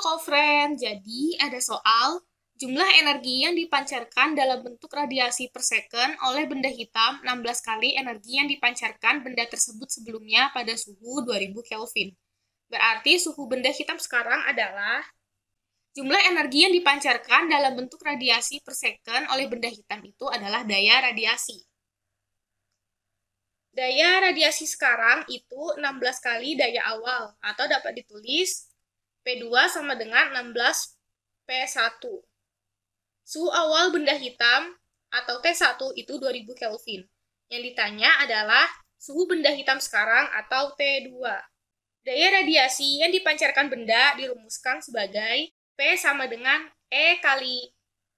call friend jadi ada soal jumlah energi yang dipancarkan dalam bentuk radiasi per second oleh benda hitam 16 kali energi yang dipancarkan benda tersebut sebelumnya pada suhu 2000 Kelvin. Berarti suhu benda hitam sekarang adalah jumlah energi yang dipancarkan dalam bentuk radiasi per second oleh benda hitam itu adalah daya radiasi. Daya radiasi sekarang itu 16 kali daya awal atau dapat ditulis P2 sama dengan 16 P1. Suhu awal benda hitam atau T1 itu 2000 Kelvin. Yang ditanya adalah suhu benda hitam sekarang atau T2. Daya radiasi yang dipancarkan benda dirumuskan sebagai P sama dengan E kali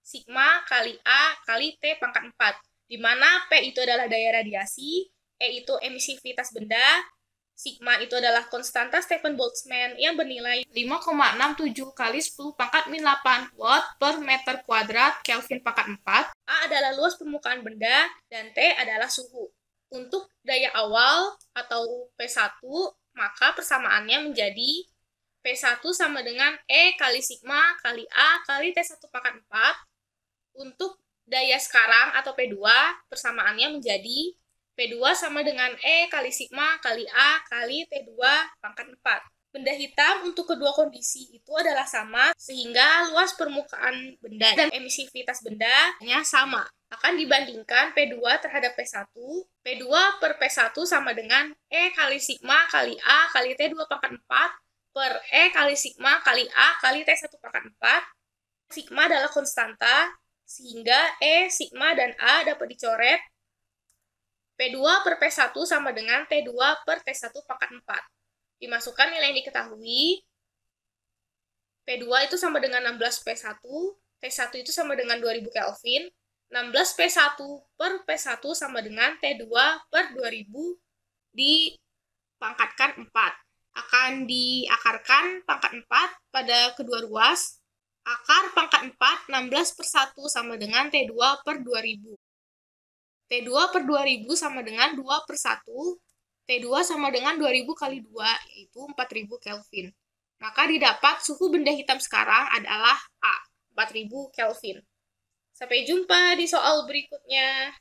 sigma kali A kali T pangkat 4, di mana P itu adalah daya radiasi, E itu emisivitas benda, Sigma itu adalah konstanta Stephen Boltzmann yang bernilai 5,67 kali 10 pangkat min 8 watt per meter kuadrat Kelvin pangkat 4. A adalah luas permukaan benda dan T adalah suhu. Untuk daya awal atau P1, maka persamaannya menjadi P1 sama dengan E kali sigma kali A kali T1 pangkat 4. Untuk daya sekarang atau P2, persamaannya menjadi P2 sama dengan E kali sigma kali A kali P2 pangkat 4. Benda hitam untuk kedua kondisi itu adalah sama sehingga luas permukaan benda dan emisivitas benda hanya sama. Akan dibandingkan P2 terhadap P1, P2 per P1 sama dengan E kali sigma kali A kali T2 pangkat 4 per E kali sigma kali A kali T1 pangkat 4. Sigma adalah konstanta, sehingga E, sigma, dan A dapat dicoret P2 per P1 sama dengan T2 per T1 pangkat 4. Dimasukkan nilai yang diketahui. P2 itu sama dengan 16 P1. T1 itu sama dengan 2000 Kelvin. 16 P1 per P1 sama dengan T2 per 2000 dipangkatkan 4. Akan diakarkan pangkat 4 pada kedua ruas. Akar pangkat 4, 16 per 1 sama dengan T2 per 2000. P2 per 2000 sama dengan 2 per 1, P2 sama dengan 2000 kali 2, yaitu 4000 Kelvin. Maka didapat suhu benda hitam sekarang adalah A, 4000 Kelvin. Sampai jumpa di soal berikutnya.